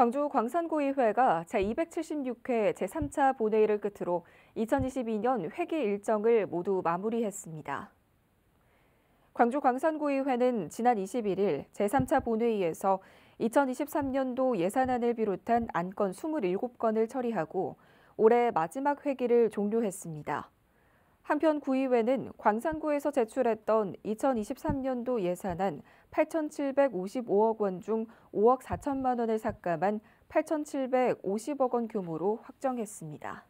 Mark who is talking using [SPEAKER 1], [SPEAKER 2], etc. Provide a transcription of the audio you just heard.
[SPEAKER 1] 광주 광산구의회가 제276회 제3차 본회의를 끝으로 2022년 회기 일정을 모두 마무리했습니다. 광주 광산구의회는 지난 21일 제3차 본회의에서 2023년도 예산안을 비롯한 안건 27건을 처리하고 올해 마지막 회기를 종료했습니다. 한편 구의회는 광산구에서 제출했던 2023년도 예산안 8,755억 원 중 5억 4천만 원을 삭감한 8,750억 원 규모로 확정했습니다.